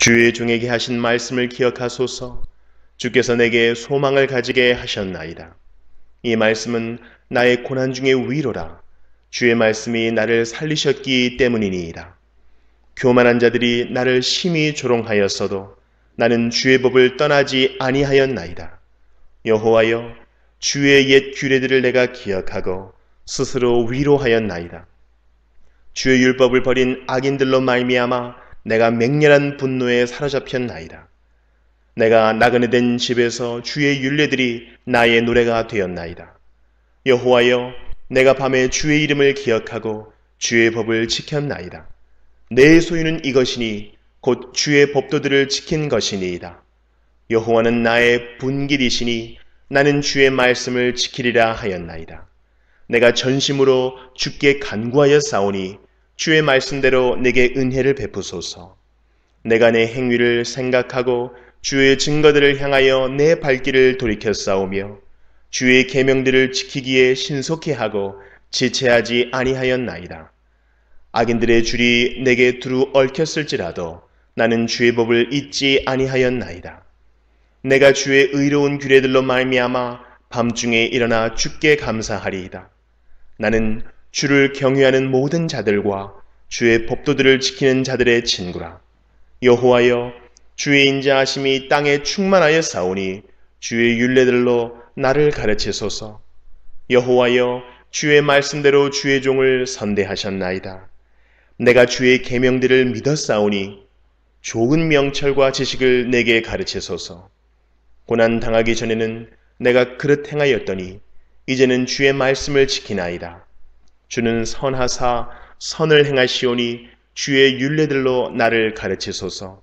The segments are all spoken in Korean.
주의 종에게 하신 말씀을 기억하소서 주께서 내게 소망을 가지게 하셨나이다. 이 말씀은 나의 고난 중에 위로라. 주의 말씀이 나를 살리셨기 때문이니이다. 교만한 자들이 나를 심히 조롱하였어도 나는 주의 법을 떠나지 아니하였나이다. 여호와여 주의 옛 규례들을 내가 기억하고 스스로 위로하였나이다. 주의 율법을 버린 악인들로 말미암아 내가 맹렬한 분노에 사로잡혔나이다. 내가 나그네된 집에서 주의 윤례들이 나의 노래가 되었나이다. 여호와여 내가 밤에 주의 이름을 기억하고 주의 법을 지켰나이다. 내 소유는 이것이니 곧 주의 법도들을 지킨 것이니이다. 여호와는 나의 분길이시니 나는 주의 말씀을 지키리라 하였나이다. 내가 전심으로 죽게 간구하여 싸우니 주의 말씀대로 내게 은혜를 베푸소서. 내가 내 행위를 생각하고 주의 증거들을 향하여 내 발길을 돌이켜 싸우며 주의 계명들을 지키기에 신속히 하고 지체하지 아니하였나이다. 악인들의 줄이 내게 두루 얽혔을지라도 나는 주의 법을 잊지 아니하였나이다. 내가 주의 의로운 규례들로 말미암아 밤중에 일어나 주께 감사하리이다. 나는 주를 경외하는 모든 자들과 주의 법도들을 지키는 자들의 친구라. 여호와여 주의 인자하심이 땅에 충만하여 사오니 주의 윤례들로 나를 가르치소서. 여호와여 주의 말씀대로 주의 종을 선대하셨나이다. 내가 주의 계명들을 믿어싸우니 좋은 명철과 지식을 내게 가르치소서. 고난 당하기 전에는 내가 그릇 행하였더니 이제는 주의 말씀을 지키나이다. 주는 선하사 선을 행하시오니 주의 윤례들로 나를 가르치소서.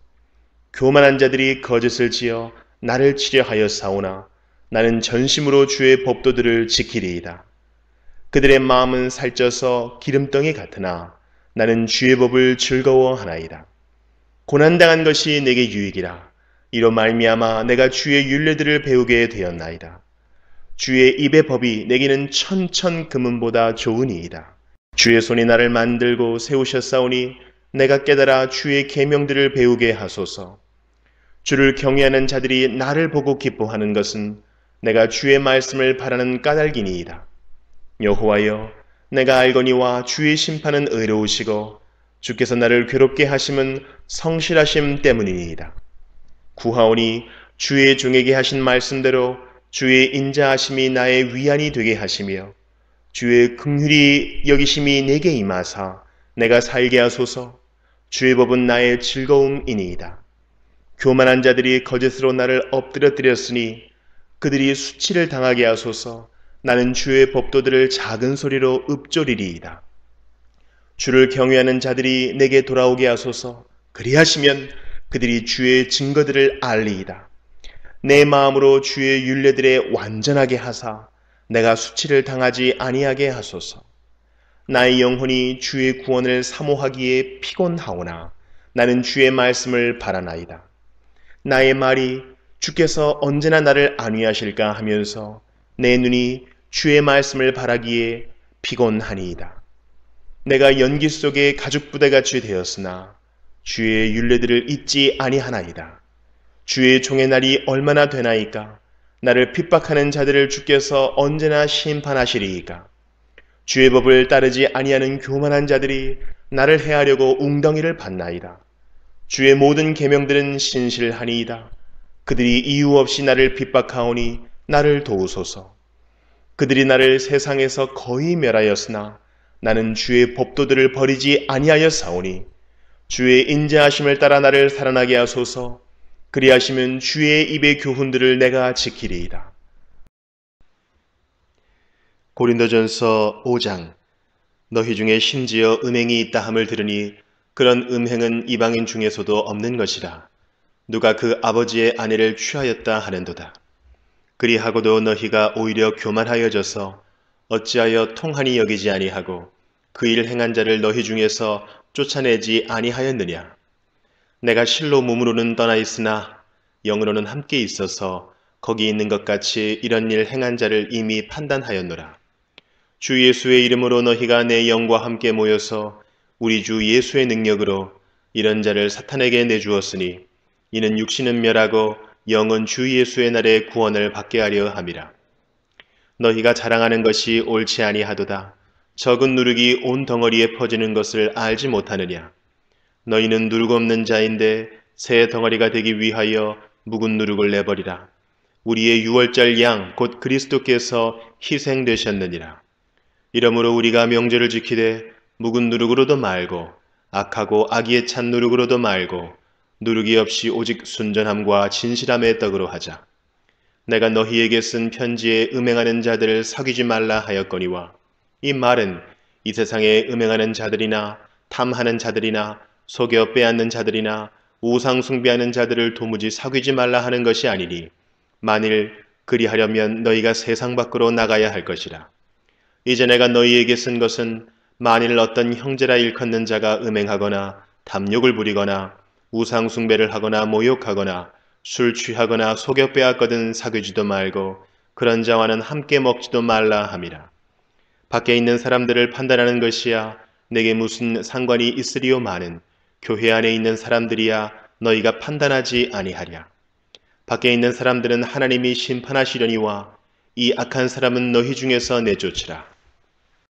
교만한 자들이 거짓을 지어 나를 치려하여 사오나 나는 전심으로 주의 법도들을 지키리이다. 그들의 마음은 살쪄서 기름덩이 같으나 나는 주의 법을 즐거워하나이다. 고난당한 것이 내게 유익이라. 이로 말미암아 내가 주의 윤례들을 배우게 되었나이다. 주의 입의 법이 내게는 천천 금은보다 좋으니이다. 주의 손이 나를 만들고 세우셨사오니 내가 깨달아 주의 계명들을 배우게 하소서. 주를 경외하는 자들이 나를 보고 기뻐하는 것은 내가 주의 말씀을 바라는 까닭이니이다. 여호와여, 내가 알거니와 주의 심판은 의로우시고 주께서 나를 괴롭게 하심은 성실하심 때문이니이다. 구하오니 주의 종에게 하신 말씀대로 주의 인자하심이 나의 위안이 되게 하시며 주의 긍휼이 여기심이 내게 임하사 내가 살게 하소서 주의 법은 나의 즐거움이니이다. 교만한 자들이 거짓으로 나를 엎드려뜨렸으니 그들이 수치를 당하게 하소서 나는 주의 법도들을 작은 소리로 읊조리리이다. 주를 경외하는 자들이 내게 돌아오게 하소서 그리하시면 그들이 주의 증거들을 알리이다. 내 마음으로 주의 윤례들에 완전하게 하사 내가 수치를 당하지 아니하게 하소서. 나의 영혼이 주의 구원을 사모하기에 피곤하오나 나는 주의 말씀을 바라나이다. 나의 말이 주께서 언제나 나를 안위하실까 하면서 내 눈이 주의 말씀을 바라기에 피곤하니이다. 내가 연기 속에 가죽부대같이 되었으나 주의 윤례들을 잊지 아니하나이다. 주의 종의 날이 얼마나 되나이까 나를 핍박하는 자들을 주께서 언제나 심판하시리이까. 주의 법을 따르지 아니하는 교만한 자들이 나를 해하려고 웅덩이를 받나이다. 주의 모든 계명들은 신실하니이다. 그들이 이유 없이 나를 핍박하오니 나를 도우소서. 그들이 나를 세상에서 거의 멸하였으나 나는 주의 법도들을 버리지 아니하였사오니 주의 인자하심을 따라 나를 살아나게 하소서. 그리하시면 주의 입의 교훈들을 내가 지키리이다. 고린도전서 5장 너희 중에 심지어 음행이 있다 함을 들으니 그런 음행은 이방인 중에서도 없는 것이라. 누가 그 아버지의 아내를 취하였다 하는도다. 그리하고도 너희가 오히려 교만하여져서 어찌하여 통한이 여기지 아니하고 그 일 행한 자를 너희 중에서 쫓아내지 아니하였느냐. 내가 실로 몸으로는 떠나 있으나 영으로는 함께 있어서 거기 있는 것 같이 이런 일 행한 자를 이미 판단하였노라. 주 예수의 이름으로 너희가 내 영과 함께 모여서 우리 주 예수의 능력으로 이런 자를 사탄에게 내주었으니 이는 육신은 멸하고 영은 주 예수의 날에 구원을 받게 하려 함이라. 너희가 자랑하는 것이 옳지 아니하도다. 적은 누룩이 온 덩어리에 퍼지는 것을 알지 못하느냐. 너희는 누룩 없는 자인데 새 덩어리가 되기 위하여 묵은 누룩을 내버리라. 우리의 유월절 양 곧 그리스도께서 희생되셨느니라. 이러므로 우리가 명절을 지키되 묵은 누룩으로도 말고 악하고 악의에 찬 누룩으로도 말고 누룩이 없이 오직 순전함과 진실함의 떡으로 하자. 내가 너희에게 쓴 편지에 음행하는 자들을 사귀지 말라 하였거니와 이 말은 이 세상에 음행하는 자들이나 탐하는 자들이나 속여 빼앗는 자들이나 우상 숭배하는 자들을 도무지 사귀지 말라 하는 것이 아니니 만일 그리하려면 너희가 세상 밖으로 나가야 할 것이라. 이제 내가 너희에게 쓴 것은 만일 어떤 형제라 일컫는 자가 음행하거나 담욕을 부리거나 우상 숭배를 하거나 모욕하거나 술 취하거나 속여 빼앗거든 사귀지도 말고 그런 자와는 함께 먹지도 말라 함이라. 밖에 있는 사람들을 판단하는 것이야 내게 무슨 상관이 있으리오 마는 교회 안에 있는 사람들이야 너희가 판단하지 아니하랴. 밖에 있는 사람들은 하나님이 심판하시려니와 이 악한 사람은 너희 중에서 내쫓으라.